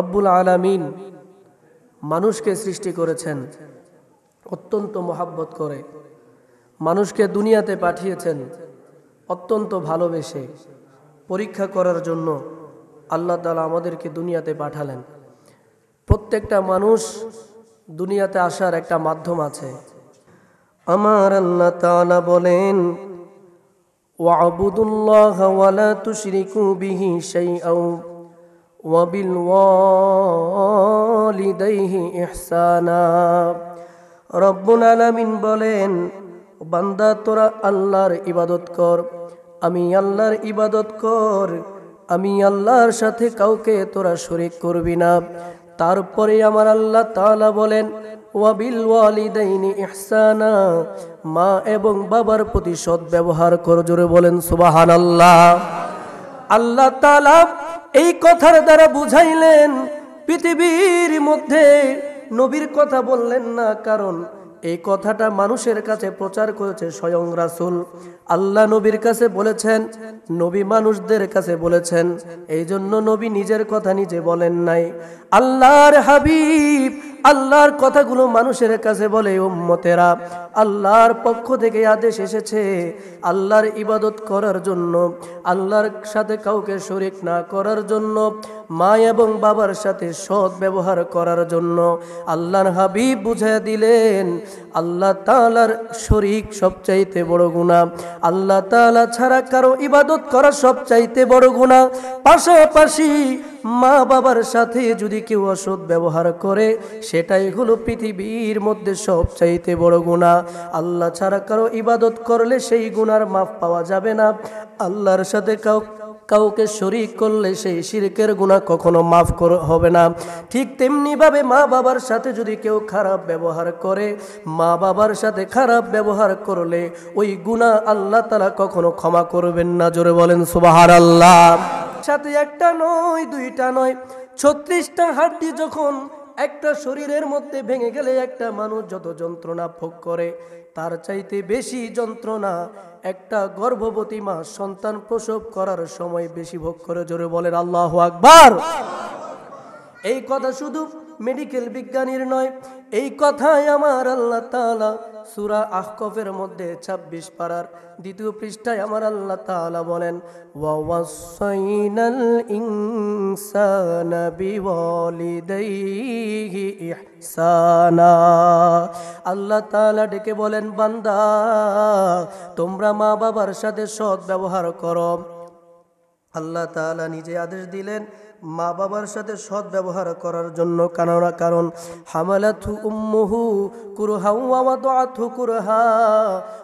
রব্বুল আলামিন মানুষকে সৃষ্টি করেছেন অত্যন্ত মহাব্বত করে মানুষকে দুনিয়াতে পাঠিয়েছেন অত্যন্ত ভালোবেসে পরীক্ষা করার জন্য আল্লাহ তালা আমাদেরকে দুনিয়াতে পাঠালেন প্রত্যেকটা মানুষ দুনিয়াতে আসার একটা মাধ্যম আছে আমার আল্লাহ তালা বলেন ওয়াবুদুল্লাহ আবুদুল্লাহ তুশরিকু বিহি সেই ওয়াবিলওয়ালিদাইহি ইহসানা রব্বুল আলামিন বলেন বান্দা তোরা আল্লাহর ইবাদত কর আমি আল্লাহর ইবাদত কর আমি আল্লাহর সাথে কাউকে তোরা শরিক করবি না তারপরে আমার আল্লাহ তালা বলেন ওয়াবিল ওয়ালিদাইনি ইহসানা মা এবং বাবার প্রতি সদ্ব্যবহার কর জোরে বলেন সুবাহান আল্লাহ আল্লাহ এই কথার দ্বারা বুঝাইলেন পৃথিবীর মধ্যে নবীর কথা বললেন না কারণ এই কথাটা মানুষের কাছে প্রচার করেছে স্বয়ং রাসুল আল্লাহ নবীর কাছে বলেছেন নবী মানুষদের কাছে বলেছেন এই জন্য নবী নিজের কথা নিজে বলেন নাই আল্লাহর হাবিব আল্লাহর কথাগুলো মানুষের কাছে বলে উম্মতেরা আল্লাহর পক্ষ থেকে আদেশ এসেছে আল্লাহর ইবাদত করার জন্য আল্লাহর সাথে কাউকে শরিক না করার জন্য মা এবং বাবার সাথে সৎ ব্যবহার করার জন্য আল্লাহর হাবিব বুঝে দিলেন আল্লাহ তালার শরিক সবচাইতে বড় গুণা আল্লাহ তালা ছাড়া কারো ইবাদত করা সবচাইতে বড় গুণা পাশাপাশি মা বাবার সাথে যদি কেউ অসৎ ব্যবহার করে সেটাই হলো পৃথিবীর মধ্যে সবচাইতে বড় গুণা আল্লাহ ছাড়া কারো ইবাদত করলে সেই গুণার মাফ পাওয়া যাবে না আল্লাহর সাথে কাউ কাউকে শরিক করলে সেই শিরকের গুণা কখনো মাফ কর হবে না ঠিক তেমনিভাবে মা বাবার সাথে যদি কেউ খারাপ ব্যবহার করে মা বাবার সাথে খারাপ ব্যবহার করলে ওই গুণা আল্লাহ তালা কখনো ক্ষমা করবেন না জোরে বলেন সুবাহার আল্লাহ সাথে একটা নয় দুইটা নয় ছত্রিশটা হাড্ডি যখন একটা শরীরের মধ্যে ভেঙে গেলে একটা মানুষ যত যন্ত্রণা ভোগ করে তার চাইতে বেশি যন্ত্রণা একটা গর্ভবতী মা সন্তান প্রসব করার সময় বেশি ভোগ করে জোরে বলেন আল্লাহ আকবার এই কথা শুধু মেডিকেল বিজ্ঞানীর নয় এই কথাই আমার আল্লাহ তালা সুরা আহকফের মধ্যে ২৬ পাড়ার দ্বিতীয় পৃষ্ঠায় আমার আল্লাহ তালা বলেন আল্লাহ তালা ডেকে বলেন বান্দা তোমরা মা বাবার সাথে সৎ ব্যবহার করো আল্লাহ তাআলা নিজে আদেশ দিলেন মা বাবার সাথে সৎ ব্যবহার করার জন্য কেননা কারণ হামালাথু উম্মুহু কুরহা ওয়া দাআথু কুরহা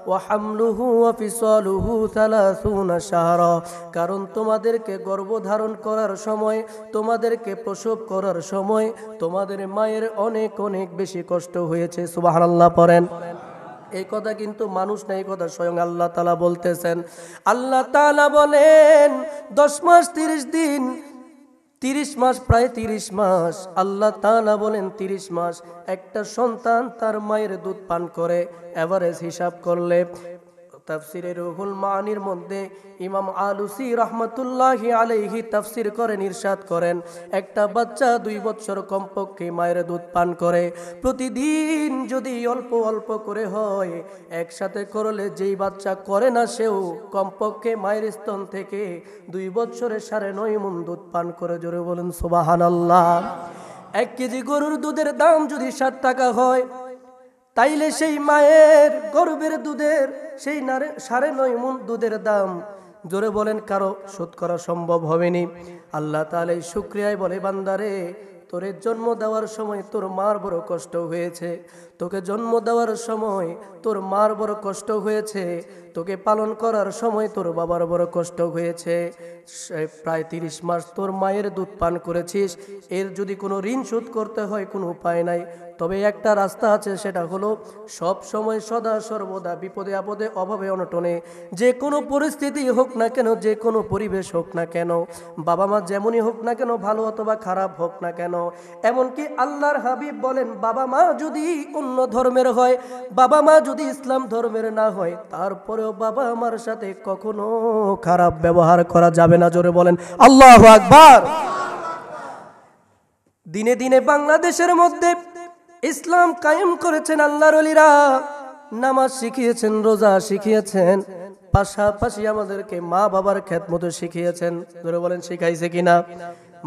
ওয়া হামলুহু ওয়া ফিসালুহু 30 শাহরা কারণ তোমাদেরকে গর্ভধারণ করার সময় তোমাদেরকে প্রসব করার সময় তোমাদের মায়ের অনেক অনেক বেশি কষ্ট হয়েছে সুবহানাল্লাহ পড়েন এই কথা কিন্তু মানুষ না এই কথা স্বয়ং আল্লাহ তালা বলতেছেন আল্লাহ তালা বলেন দশ মাস তিরিশ দিন তিরিশ মাস প্রায় তিরিশ মাস আল্লাহ তানা বলেন তিরিশ মাস একটা সন্তান তার মায়ের দুধ পান করে এভারেজ হিসাব করলে তফসিরে রুহুল মানির মধ্যে ইমাম আলুসি রহমতুল্লাহ আলহি তফসির করেন ইরশাদ করেন একটা বাচ্চা দুই বছর কমপক্ষে মায়ের দুধ পান করে প্রতিদিন যদি অল্প অল্প করে হয় একসাথে করলে যেই বাচ্চা করে না সেও কমপক্ষে মায়ের স্তন থেকে দুই বছরে সাড়ে নয় মন দুধ পান করে জোরে বলেন সুবাহান আল্লাহ এক কেজি গরুর দুধের দাম যদি ষাট টাকা হয় তাইলে সেই মায়ের গরুবের দুধের সেই নারে সাড়ে নয় মন দুধের দাম জোরে বলেন কারো শোধ করা সম্ভব হবেনি আল্লাহ তাহলে শুক্রিয়ায় বলে বান্দারে তোর জন্ম দেওয়ার সময় তোর মার বড় কষ্ট হয়েছে তোকে জন্ম দেওয়ার সময় তোর মার বড় কষ্ট হয়েছে তোকে পালন করার সময় তোর বাবার বড় কষ্ট হয়েছে প্রায় তিরিশ মাস তোর মায়ের দুধ পান করেছিস এর যদি কোনো ঋণ শোধ করতে হয় কোনো উপায় নাই তবে একটা রাস্তা আছে সেটা হলো সব সময় সদা সর্বদা বিপদে আপদে অভাবে অনটনে যে কোনো পরিস্থিতি হোক না কেন যে কোনো পরিবেশ হোক না কেন বাবা মা যেমনই হোক না কেন ভালো অথবা খারাপ হোক না কেন এমনকি আল্লাহর হাবিব বলেন বাবা মা যদি অন্য ধর্মের হয় বাবা মা যদি ইসলাম ধর্মের না হয় তারপরেও বাবা আমার সাথে কখনো খারাপ ব্যবহার করা যাবে না জোরে বলেন আল্লাহ আকবার দিনে দিনে বাংলাদেশের মধ্যে ইসলাম কায়েম করেছেন আল্লাহর অলিরা নামাজ শিখিয়েছেন রোজা শিখিয়েছেন পাশাপাশি আমাদেরকে মা বাবার খ্যাত মতো শিখিয়েছেন ধরে বলেন শিখাইছে কিনা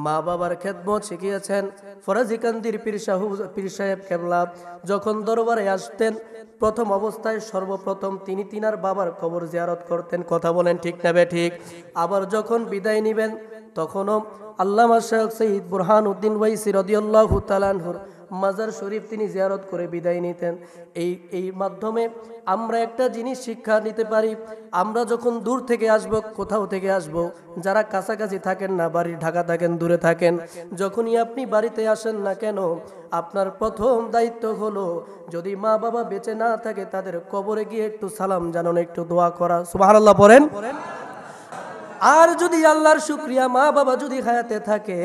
মা বাবার খেদমত শিখিয়েছেন ফরাজিকান্দির পীর শাহু পীর সাহেব কেমলা যখন দরবারে আসতেন প্রথম অবস্থায় সর্বপ্রথম তিনি তিনার বাবার কবর জিয়ারত করতেন কথা বলেন ঠিক নেবে ঠিক আবার যখন বিদায় নিবেন তখনও আল্লাহ শেখ সঈদ বুরহান উদ্দিন ওয়াইসি রদিউল্লাহ তালানহুর মাজার শরীফ তিনি জিয়ারত করে বিদায় নিতেন এই এই মাধ্যমে আমরা একটা জিনিস শিক্ষা নিতে পারি আমরা যখন দূর থেকে আসব কোথাও থেকে আসব যারা কাছাকাছি থাকেন না বাড়ি ঢাকা থাকেন দূরে থাকেন যখনই আপনি বাড়িতে আসেন না কেন আপনার প্রথম দায়িত্ব হলো যদি মা বাবা বেঁচে না থাকে তাদের কবরে গিয়ে একটু সালাম জানান একটু দোয়া করা সুবাহ পড়েন আর যদি আল্লাহর শুক্রিয়া মা বাবা যদি হায়াতে থাকে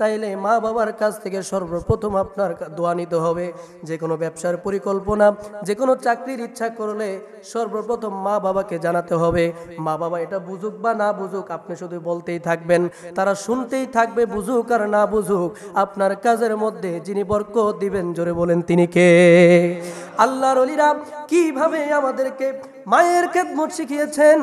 তাইলে মা বাবার কাছ থেকে সর্বপ্রথম আপনার দোয়া নিতে হবে যে কোনো ব্যবসার পরিকল্পনা যে কোনো চাকরির ইচ্ছা করলে সর্বপ্রথম মা বাবাকে জানাতে হবে মা বাবা এটা বুঝুক বা না বুঝুক আপনি শুধু বলতেই থাকবেন তারা শুনতেই থাকবে বুঝুক আর না বুঝুক আপনার কাজের মধ্যে যিনি বরক দিবেন জোরে বলেন তিনি কে আল্লাহর অলিরাম কিভাবে আমাদেরকে মায়ের খেদমত শিখিয়েছেন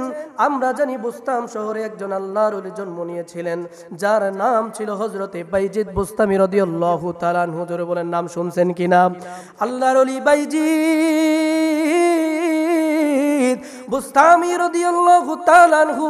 আমরা জানি বুস্তাম শহরে একজন আল্লাহর অলি জন্ম নিয়েছিলেন যার নাম ছিল হজরতে বাইজিদ বুস্তামি রদিউল্লাহ তালান হজরে বলেন নাম শুনছেন কিনা আল্লাহর অলি বাইজিদ মুফিদ বুস্তামি রদিয়াল্লাহু তাআলা আনহু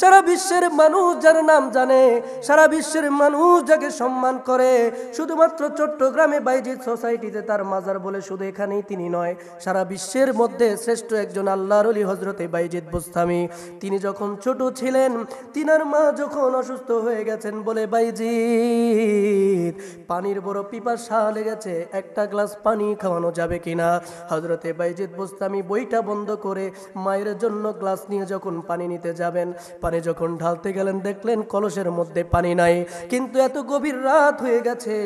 সারা বিশ্বের মানুষ যার নাম জানে সারা বিশ্বের মানুষ যাকে সম্মান করে শুধুমাত্র চট্টগ্রামে বাইজিদ সোসাইটিতে তার মাজার বলে শুধু এখানেই তিনি নয় সারা বিশ্বের মধ্যে শ্রেষ্ঠ একজন আল্লাহর অলি হযরতে বাইজিদ বুস্তামি তিনি যখন ছোট ছিলেন তিনার মা যখন অসুস্থ হয়ে গেছেন বলে বাইজিদ পানির বড় পিপাসা লেগেছে একটা গ্লাস পানি খাওয়ানো যাবে কিনা হজরতে বাইজিদ বুস্তামি বইটা বন্ধ করে মায়ের জন্য গ্লাস নিয়ে যখন পানি নিতে যাবেন পানি যখন ঢালতে গেলেন দেখলেন কলসের মধ্যে পানি নাই কিন্তু এত গভীর রাত হয়ে গেছে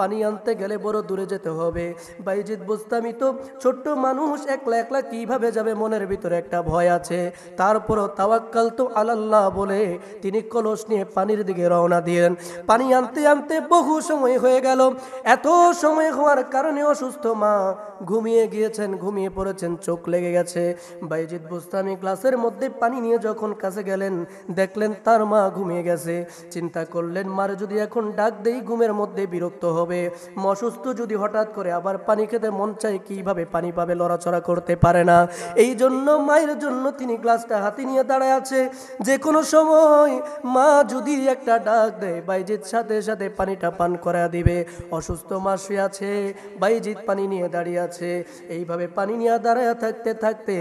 পানি আনতে গেলে বড় দূরে যেতে হবে বাইজিদ বুস্তামি তো ছোট্ট মানুষ একলা একলা কিভাবে যাবে মনের ভিতরে একটা ভয় আছে তারপরও তাওয়াক্কাল তো আলাল্লাহ বলে তিনি কলস নিয়ে পানির দিকে রওনা দিলেন পানি আনতে আনতে বহু সময় সময় হয়ে গেল এত সময় হওয়ার কারণে অসুস্থ মা ঘুমিয়ে গিয়েছেন ঘুমিয়ে পড়েছেন চোখ লেগে গেছে বাইজিৎ বুস্তামি গ্লাসের মধ্যে পানি নিয়ে যখন কাছে গেলেন দেখলেন তার মা ঘুমিয়ে গেছে চিন্তা করলেন মার যদি এখন ডাক দেই ঘুমের মধ্যে বিরক্ত হবে অসুস্থ যদি হঠাৎ করে আবার পানি খেতে মন চায় কীভাবে পানি পাবে লড়াচড়া করতে পারে না এই জন্য মায়ের জন্য তিনি গ্লাসটা হাতে নিয়ে দাঁড়ায় আছে যে কোনো সময় মা যদি একটা ডাক দেয় বাইজিৎ সাথে সাথে পানিটা পান করে ফেলা দিবে অসুস্থ মাসি আছে বাইজিৎ পানি নিয়ে দাঁড়িয়ে আছে এইভাবে পানি নিয়ে দাঁড়ায় থাকতে থাকতে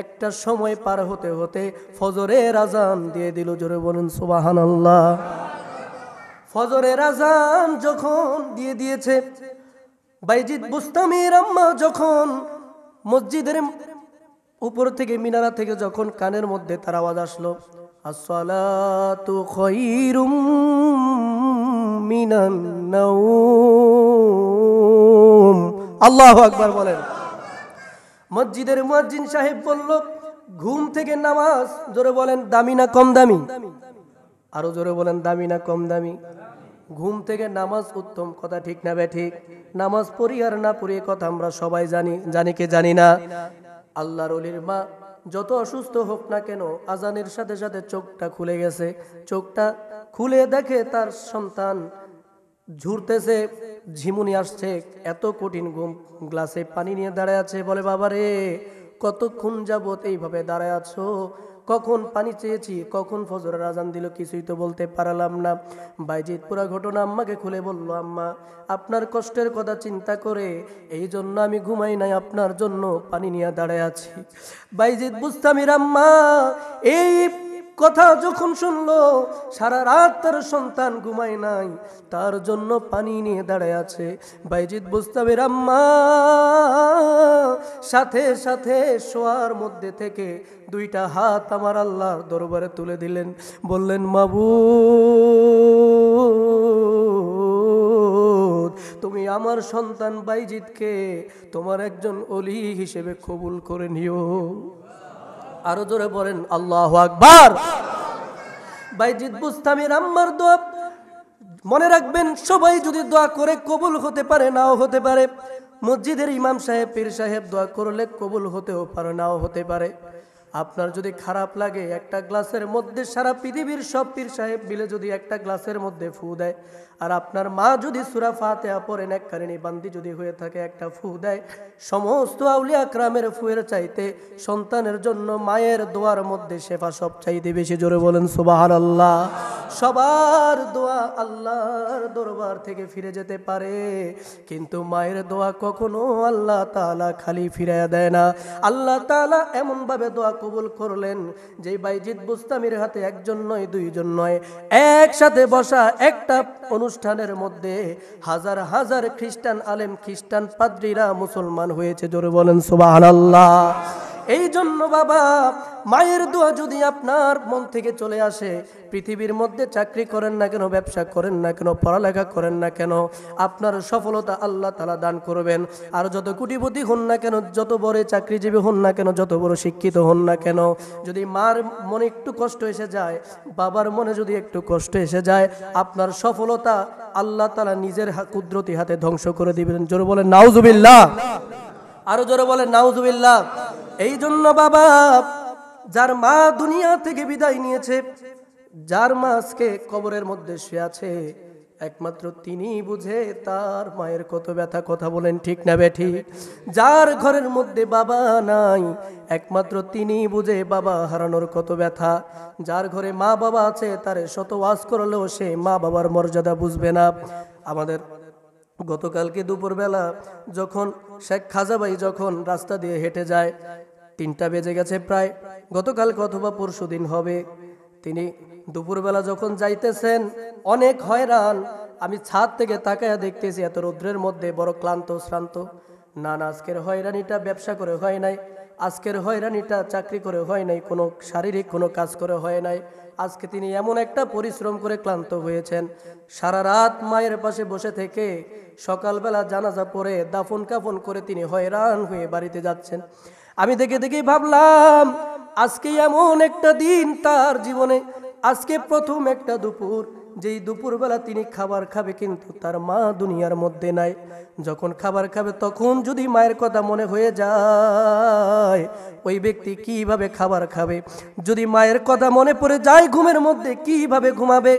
একটা সময় পার হতে হতে ফজরে রাজান দিয়ে দিল জোরে বলুন সুবাহান আল্লাহ ফজরে রাজান যখন দিয়ে দিয়েছে বাইজিত বুস্তামির আম্মা যখন মসজিদের উপর থেকে মিনারা থেকে যখন কানের মধ্যে তার আওয়াজ আসলো আসলা তো খৈরুম আল্লাহ আকবার বলেন মসজিদের মুয়াজ্জিন সাহেব বলল ঘুম থেকে নামাজ জোরে বলেন দামি না কম দামি আরো জোরে বলেন দামি না কম দামি ঘুম থেকে নামাজ উত্তম কথা ঠিক না বে নামাজ পড়ি আর না পড়ি কথা আমরা সবাই জানি জানি কে জানি না আল্লাহর অলির মা যত অসুস্থ হোক না কেন আজানের সাথে সাথে চোখটা খুলে গেছে চোখটা খুলে দেখে তার সন্তান ঝুরতেছে ঝিমুনি আসছে এত কঠিন ঘুম গ্লাসে পানি নিয়ে দাঁড়ায় আছে বলে বাবা রে কতক্ষণ যাবত এইভাবে দাঁড়ায় আছো কখন পানি চেয়েছি কখন ফজরের আজান দিল কিছুই তো বলতে পারলাম না বাইজিৎ পুরা ঘটনা আম্মাকে খুলে বলল আম্মা আপনার কষ্টের কথা চিন্তা করে এই জন্য আমি ঘুমাই নাই আপনার জন্য পানি নিয়ে দাঁড়ায় আছি বাইজিৎ বুঝতামির আম্মা এই কথা যখন শুনলো সারা রাত তার সন্তান ঘুমায় নাই তার জন্য পানি নিয়ে দাঁড়ায় আছে বাইজিৎ বুস্তাবের আম্মা সাথে সাথে শোয়ার মধ্যে থেকে দুইটা হাত আমার আল্লাহর দরবারে তুলে দিলেন বললেন মাবু তুমি আমার সন্তান বাইজিৎকে তোমার একজন অলি হিসেবে কবুল করে নিও আরো জোরে বলেন আল্লাহ আকবার বাইজিদ বুস্তামি আম্মার দোয়া মনে রাখবেন সবাই যদি দোয়া করে কবুল হতে পারে নাও হতে পারে মসজিদের ইমাম সাহেব পীর সাহেব দোয়া করলে কবুল হতেও পারে নাও হতে পারে আপনার যদি খারাপ লাগে একটা গ্লাসের মধ্যে সারা পৃথিবীর সব পীর সাহেব মিলে যদি একটা গ্লাসের মধ্যে ফু দেয় আর আপনার মা যদি সুরা ফাতে পড়েন এক বান্দি যদি হয়ে থাকে একটা ফু দেয় সমস্ত আউলিয়া ক্রামের ফুয়ের চাইতে সন্তানের জন্য মায়ের দোয়ার মধ্যে সেফা সব চাইতে বেশি জোরে বলেন সুবাহার আল্লাহ সবার দোয়া আল্লাহর দরবার থেকে ফিরে যেতে পারে কিন্তু মায়ের দোয়া কখনো আল্লাহ তালা খালি ফিরে দেয় না আল্লাহ তালা এমনভাবে দোয়া কবুল করলেন যে বাইজিদ বুস্তামির হাতে একজন নয় দুইজন নয় একসাথে বসা একটা অনুষ্ঠানের মধ্যে হাজার হাজার খ্রিস্টান আলেম খ্রিস্টান পাদ্রীরা মুসলমান হয়েছে জোরে বলেন সুবাহ আল্লাহ এই জন্য বাবা মায়ের দোয়া যদি আপনার মন থেকে চলে আসে পৃথিবীর মধ্যে চাকরি করেন না কেন ব্যবসা করেন না কেন পড়ালেখা করেন না কেন আপনার সফলতা আল্লাহ তালা দান করবেন আর যত কুটিপতি হন না কেন যত বড় চাকরিজীবী হন না কেন যত বড় শিক্ষিত হন না কেন যদি মার মনে একটু কষ্ট এসে যায় বাবার মনে যদি একটু কষ্ট এসে যায় আপনার সফলতা আল্লাহ তালা নিজের কুদরতি হাতে ধ্বংস করে দিবেন জোর বলে নাউজুবিল্লাহ আরো জোরে বলে নাউজুবিল্লাহ এই জন্য বাবা যার মা দুনিয়া থেকে বিদায় নিয়েছে যার মা আজকে কবরের মধ্যে শুয়ে আছে একমাত্র তিনি বুঝে তার মায়ের কত ব্যথা কথা বলেন ঠিক না বেঠি যার ঘরের মধ্যে বাবা নাই একমাত্র তিনি বুঝে বাবা হারানোর কত ব্যথা যার ঘরে মা বাবা আছে তারে শত ওয়াজ করলেও সে মা বাবার মর্যাদা বুঝবে না আমাদের গতকালকে দুপুরবেলা যখন শেখ খাজাবাই যখন রাস্তা দিয়ে হেঁটে যায় তিনটা বেজে গেছে প্রায় গতকাল অথবা পরশু দিন হবে তিনি দুপুরবেলা যখন যাইতেছেন অনেক হয়রান আমি ছাদ থেকে তাকায়া দেখতেছি এত রৌদ্রের মধ্যে বড় ক্লান্ত শ্রান্ত না না আজকের হয়রানিটা ব্যবসা করে হয় নাই আজকের হয়রানিটা চাকরি করে হয় নাই কোনো শারীরিক কোনো কাজ করে হয় নাই আজকে তিনি এমন একটা পরিশ্রম করে ক্লান্ত হয়েছেন সারা রাত মায়ের পাশে বসে থেকে সকালবেলা জানাজা পরে দাফন কাফন করে তিনি হয়রান হয়ে বাড়িতে যাচ্ছেন আমি দেখে দেখে ভাবলাম আজকে এমন একটা দিন তার জীবনে আজকে প্রথম একটা দুপুর যেই দুপুরবেলা তিনি খাবার খাবে কিন্তু তার মা দুনিয়ার মধ্যে নাই যখন খাবার খাবে তখন যদি মায়ের কথা মনে হয়ে যায় ওই ব্যক্তি কিভাবে খাবার খাবে যদি মায়ের কথা মনে পড়ে যায় ঘুমের মধ্যে কিভাবে ঘুমাবে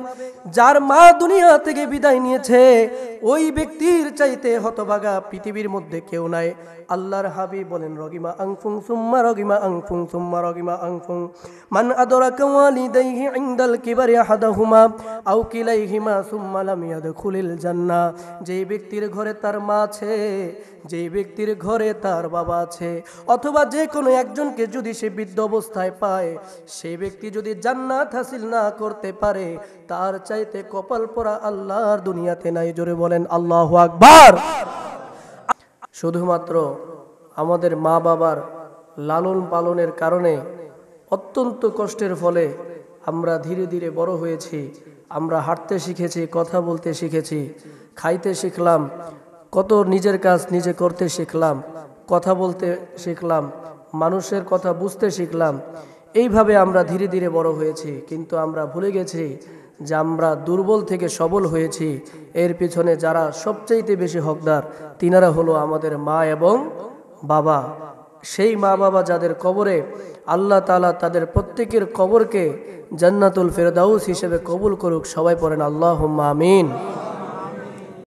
যার মা দুনিয়া থেকে বিদায় নিয়েছে ওই ব্যক্তির চাইতে হতভাগা পৃথিবীর মধ্যে কেউ নাই আল্লাহর হাবি বলেন রগিমা আংফুং সুম্মা রগিমা আংফুং সুম্মা রগিমা আংফুং মান আদরা কওয়ালি দাইহি ইনদাল কিবারি আহাদাহুমা আও কিলাইহিমা সুম্মা লাম ইয়াদখুলিল জান্নাহ যেই ব্যক্তির ঘরে তার মা আছে যেই ব্যক্তির ঘরে তার বাবা আছে অথবা যে কোনো এক একজনকে যদি সে বৃদ্ধ অবস্থায় পায় সে ব্যক্তি যদি জান্নাত হাসিল না করতে পারে তার চাইতে কপাল পরা আল্লাহর দুনিয়াতে নাই জোরে বলেন আল্লাহ আকবার শুধুমাত্র আমাদের মা বাবার লালন পালনের কারণে অত্যন্ত কষ্টের ফলে আমরা ধীরে ধীরে বড় হয়েছি আমরা হাঁটতে শিখেছি কথা বলতে শিখেছি খাইতে শিখলাম কত নিজের কাজ নিজে করতে শিখলাম কথা বলতে শিখলাম মানুষের কথা বুঝতে শিখলাম এইভাবে আমরা ধীরে ধীরে বড় হয়েছি কিন্তু আমরা ভুলে গেছি যে আমরা দুর্বল থেকে সবল হয়েছি এর পিছনে যারা সবচেয়েতে বেশি হকদার তিনারা হলো আমাদের মা এবং বাবা সেই মা বাবা যাদের কবরে আল্লাহ তালা তাদের প্রত্যেকের কবরকে জান্নাতুল ফেরদাউস হিসেবে কবুল করুক সবাই পড়েন আল্লাহ আমিন